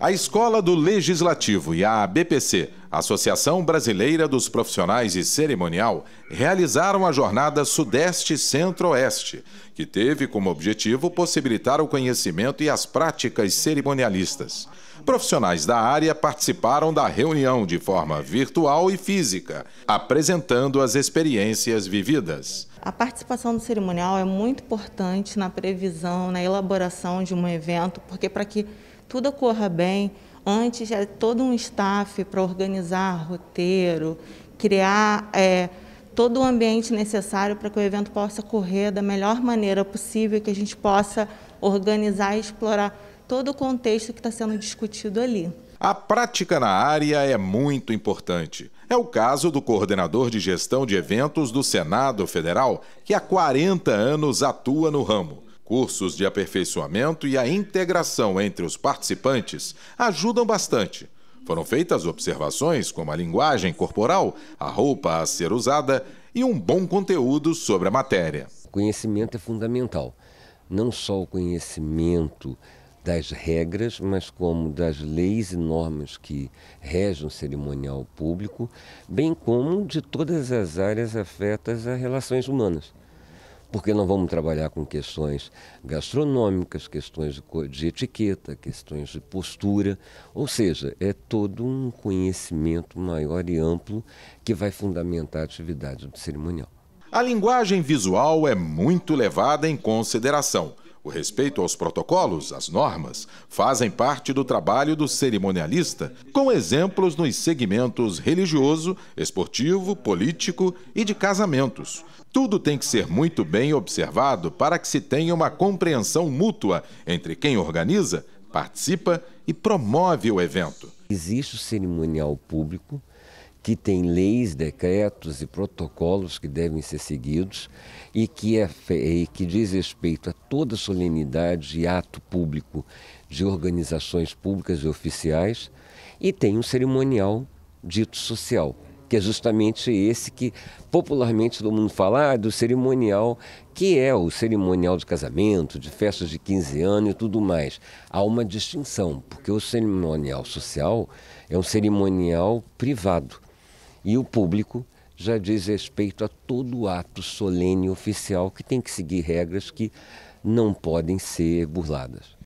a Escola do Legislativo e a ABPC, Associação Brasileira dos Profissionais de Cerimonial, realizaram a jornada Sudeste Centro-Oeste, que teve como objetivo possibilitar o conhecimento e as práticas cerimonialistas. Profissionais da área participaram da reunião de forma virtual e física, apresentando as experiências vividas. A participação do cerimonial é muito importante na previsão, na elaboração de um evento, porque para que tudo corra bem. Antes é todo um staff para organizar roteiro, criar é, todo o ambiente necessário para que o evento possa correr da melhor maneira possível, que a gente possa organizar e explorar todo o contexto que está sendo discutido ali. A prática na área é muito importante. É o caso do coordenador de gestão de eventos do Senado Federal, que há 40 anos atua no ramo. Cursos de aperfeiçoamento e a integração entre os participantes ajudam bastante. Foram feitas observações como a linguagem corporal, a roupa a ser usada e um bom conteúdo sobre a matéria. conhecimento é fundamental. Não só o conhecimento das regras, mas como das leis e normas que regem o cerimonial público, bem como de todas as áreas afetas a relações humanas porque não vamos trabalhar com questões gastronômicas, questões de etiqueta, questões de postura, ou seja, é todo um conhecimento maior e amplo que vai fundamentar a atividade do cerimonial. A linguagem visual é muito levada em consideração. O respeito aos protocolos, às normas, fazem parte do trabalho do cerimonialista, com exemplos nos segmentos religioso, esportivo, político e de casamentos. Tudo tem que ser muito bem observado para que se tenha uma compreensão mútua entre quem organiza, participa e promove o evento. Existe o cerimonial público que tem leis, decretos e protocolos que devem ser seguidos e que, é, e que diz respeito a toda solenidade e ato público de organizações públicas e oficiais, e tem um cerimonial dito social, que é justamente esse que popularmente todo mundo fala ah, do cerimonial, que é o cerimonial de casamento, de festas de 15 anos e tudo mais. Há uma distinção, porque o cerimonial social é um cerimonial privado e o público já diz respeito a todo ato solene oficial que tem que seguir regras que não podem ser burladas.